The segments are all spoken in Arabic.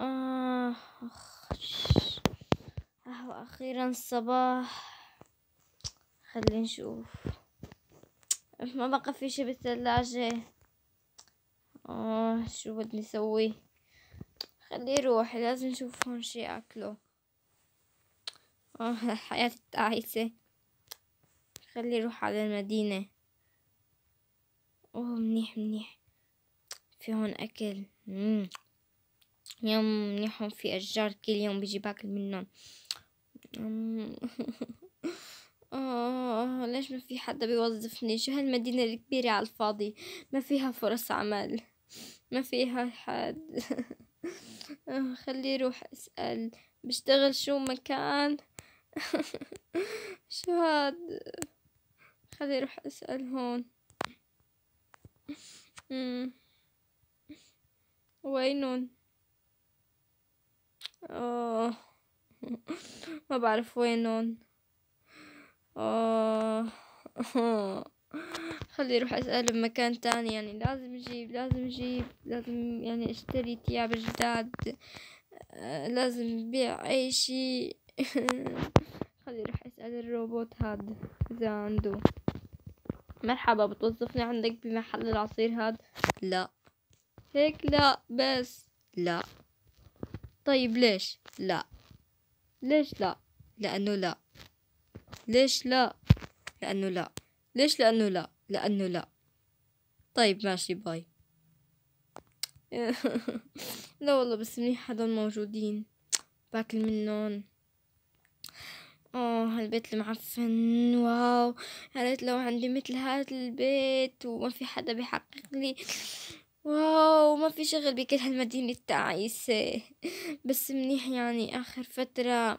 آه أخيرا الصباح خلينا نشوف ما بقى في شي بالثلاجة آه شو بدي نسوي خليه يروح لازم نشوف هون شي أكله آه الحياة التعيسة خليه يروح على المدينة أوه منيح منيح في هون أكل مم. يوم نحن في أشجار كل يوم بيجي باكل منهم آه ليش ما في حدا بيوظفني شو هالمدينة الكبيرة على الفاضي ما فيها فرص عمل ما فيها حد آه خلي روح أسأل بشتغل شو مكان شو هاد خلي روح أسأل هون وينون آه. ما بعرف وينهم آه. خلي اروح اسأل بمكان تاني يعني لازم اجيب لازم اجيب لازم يعني اشتري تياب جداد آه، لازم بيع اي شي خلي اروح اسأل الروبوت هاد اذا عنده مرحبا بتوظفني عندك بمحل العصير هاد لا هيك لا بس لا طيب ليش لا ليش لا لأنه لا ليش لا لأنه لا ليش لأنه لا لأنه لا طيب ماشي باي لا والله بس منيح هدول موجودين باكل منهم اه هالبيت المعفن واو يا ريت لو عندي مثل هذا البيت وما في حدا بيحقق لي واو ما في شغل بكل هالمدينة التعيسة بس منيح يعني آخر فترة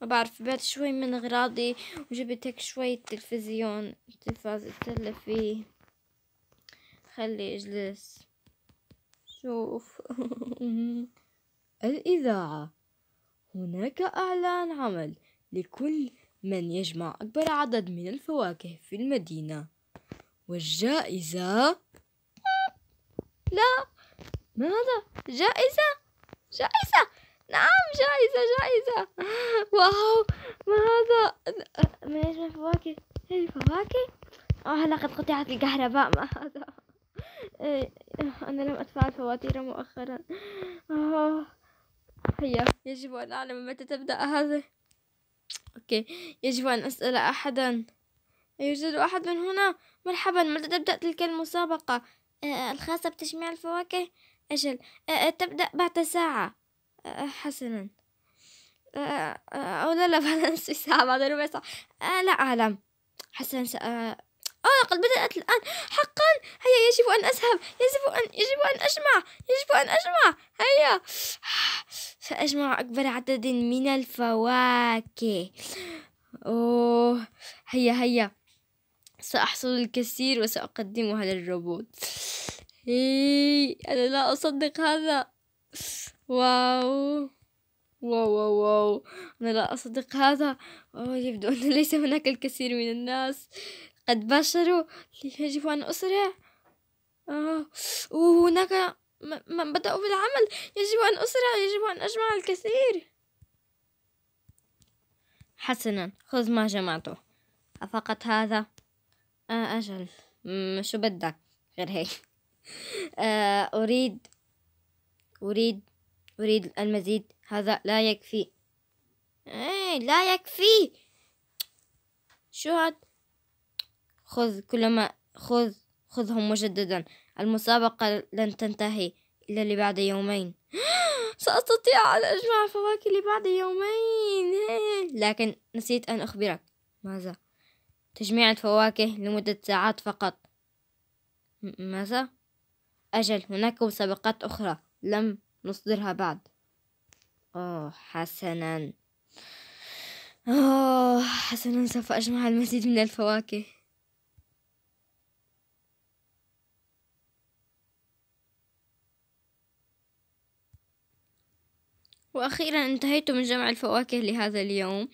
ما بعرف بعت شوي من أغراضي وجبت هيك شوي تلفزيون تلفاز اتسلى فيه خلي اجلس شوف الإذاعة هناك إعلان عمل لكل من يجمع أكبر عدد من الفواكه في المدينة والجائزة ما هذا جائزة جائزة نعم جائزة جائزة واو ما هذا من ايش الفواكه هذه فواكه اه هلا قد قطعت الكهرباء ما هذا آه، انا لم ادفع الفواتير مؤخرا اه هيا يجب ان اعلم متى تبدأ هذا اوكي يجب ان اسأل احدا يوجد احد من هنا مرحبا متى تبدأ تلك المسابقة آه، الخاصة بتجميع الفواكه أجل تبدأ بعد ساعة حسنا أو لا لا بعد نصف ساعة بعد ربع ساعة لا أعلم حسنا سأ... آه لقد بدأت الآن حقا هيا يجب أن أذهب يجب أن يجب أن أجمع يجب أن أجمع هيا سأجمع أكبر عدد من الفواكه أوه هيا هيا سأحصل الكثير وسأقدمها للروبوت هي إيه، أنا لا أصدق هذا واو واو واو واو أنا لا أصدق هذا واو يبدو أن ليس هناك الكثير من الناس قد باشروا يجب أن أسرع آه. أوه هناك من بدأوا بالعمل يجب أن أسرع يجب أن أجمع الكثير حسنا خذ ما جمعته فقط هذا آه أجل شو بدك غير هيك آه، أريد أريد أريد المزيد هذا لا يكفي إيه لا يكفي شو هاد خذ كل ما خذ خذهم مجددا المسابقة لن تنتهي إلا لبعد يومين سأستطيع أن أجمع الفواكه لبعد يومين إيه. لكن نسيت أن أخبرك ماذا؟ تجميع الفواكه لمدة ساعات فقط ماذا؟ أجل هناك مسابقات أخرى لم نصدرها بعد أوه حسنا أوه حسنا سوف أجمع المزيد من الفواكه وأخيرا انتهيت من جمع الفواكه لهذا اليوم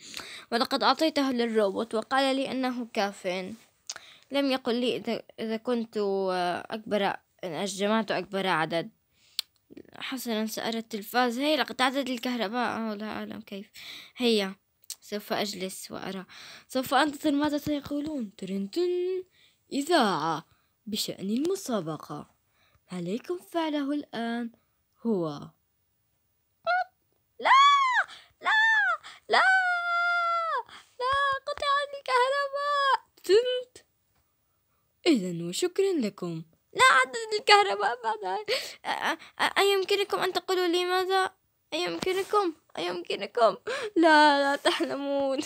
ولقد أعطيته للروبوت وقال لي أنه كاف لم يقل لي إذا كنت أكبر الجماعة أكبر عدد حسنا سأرى التلفاز هي لقد عدد الكهرباء أه، لا أعلم كيف هيا سوف أجلس وأرى سوف أنتظر ماذا سيقولون ترنتن إذاعة بشأن المسابقة عليكم فعله الآن هو لا لا لا لا قطعت الكهرباء تنت إذا وشكرا لكم لا عدد الكهرباء بعد أيمكنكم أن تقولوا لي ماذا أيمكنكم أيمكنكم لا لا تحلمون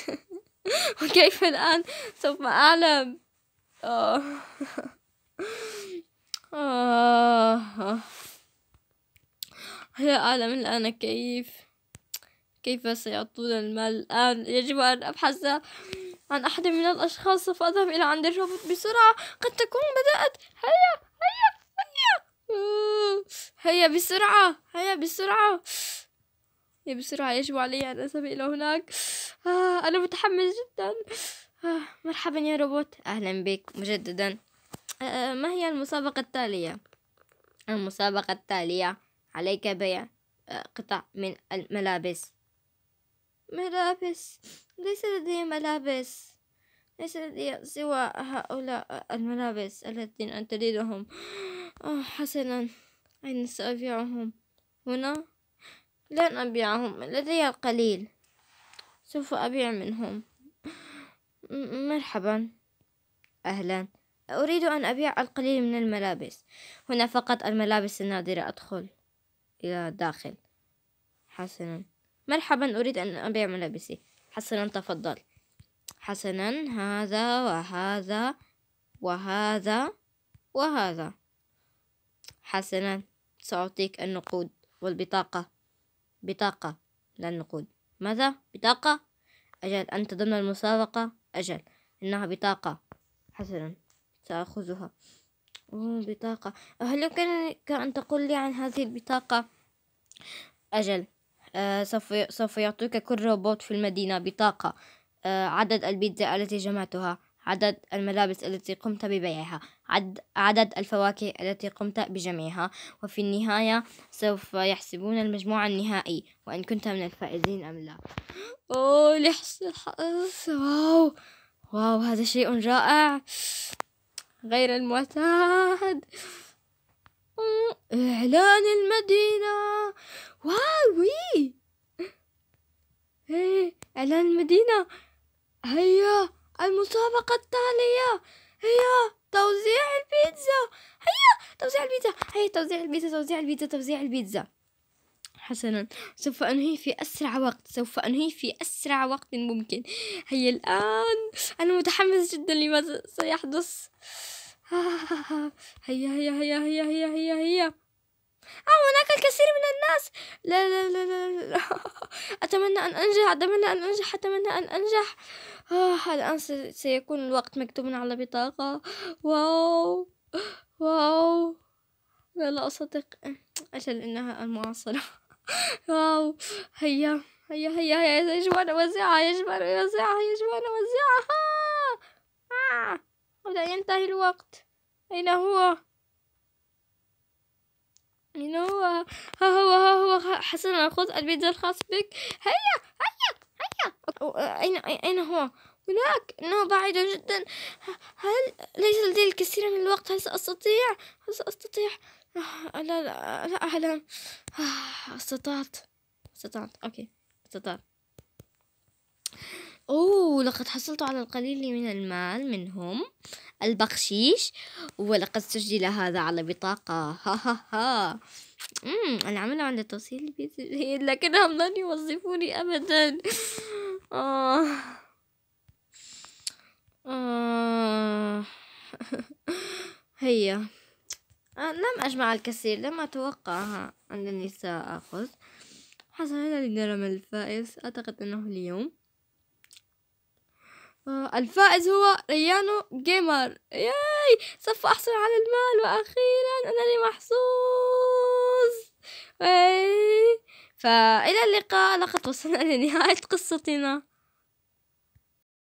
وكيف الآن سوف أعلم آه. آه. لا أعلم الآن كيف كيف سيعطون المال الآن يجب أن أبحث عن أحد من الأشخاص سوف أذهب إلى عند الروبوت بسرعة قد تكون بدأت هيا هيا بسرعة هيا بسرعة هيا بسرعة يجب علي أن أذهب إلى هناك آه، أنا متحمس جدا آه، مرحبا يا روبوت أهلا بك مجددا آه، ما هي المسابقة التالية؟ المسابقة التالية عليك بيع قطع من الملابس ملابس ليس لدي ملابس ليس لدي سوى هؤلاء الملابس الذين تريدهم آه، حسنا أين سأبيعهم هنا لن أبيعهم لدي القليل سوف أبيع منهم مرحبا أهلا أريد أن أبيع القليل من الملابس هنا فقط الملابس النادرة أدخل إلى الداخل حسنا مرحبا أريد أن أبيع ملابسي حسنا تفضل حسنا هذا وهذا وهذا وهذا حسنا سأعطيك النقود والبطاقة بطاقة لا النقود ماذا بطاقة أجل أنت ضمن المسابقة أجل إنها بطاقة حسنا سأخذها أوه بطاقة هل يمكنك أن تقول لي عن هذه البطاقة أجل آه سوف سوف يعطيك كل روبوت في المدينة بطاقة آه عدد البيتزا التي جمعتها عدد الملابس التي قمت ببيعها عدد الفواكه التي قمت بجمعها وفي النهاية سوف يحسبون المجموع النهائي وإن كنت من الفائزين أم لا أوه لحسن واو واو هذا شيء رائع غير المعتاد إعلان المدينة إيه. إيه إعلان المدينة هيا المسابقة التالية هي توزيع البيتزا هيا توزيع البيتزا هيا توزيع البيتزا توزيع البيتزا توزيع البيتزا حسنا سوف أنهي في أسرع وقت سوف أنهي في أسرع وقت ممكن هيا الآن أنا متحمس جدا لماذا سيحدث هيا هيا هيا هيا هيا هيا, هيا. أو آه، هناك الكثير من الناس لا لا لا لا, لا. أتمنى أن أنجح أتمنى أن أنجح أتمنى أن أنجح آه الآن سيكون الوقت مكتوب على بطاقة واو واو لا لا أصدق أجل إنها المواصلة واو هيا هيا هيا هيا يجب آه، أن يجبان يجب أن وزعها آه. بدأ ينتهي الوقت أين هو؟ يعني هو ها هو ها هو حسنا خذ البيتزا الخاص بك هيا هيا هيا أين أين هو؟ هناك إنه بعيد جدا هل ليس لدي الكثير من الوقت هل سأستطيع؟ هل سأستطيع؟ لا لا لا أعلم آه، استطعت استطعت أوكي استطعت أوه لقد حصلت على القليل من المال منهم البخشيش ولقد سجل هذا على بطاقة ها ها ها مم. العمل عند توصيل لكنهم لن يوظفوني أبدا آه. آه. هيا آه، لم أجمع الكثير لم أتوقع أنني سأخذ حصلت على الدرهم الفائز أعتقد أنه اليوم آه، الفائز هو ريانو جيمر ياي سوف أحصل على المال وأخيرا أنني محظوظ فإلى اللقاء لقد وصلنا لنهاية قصتنا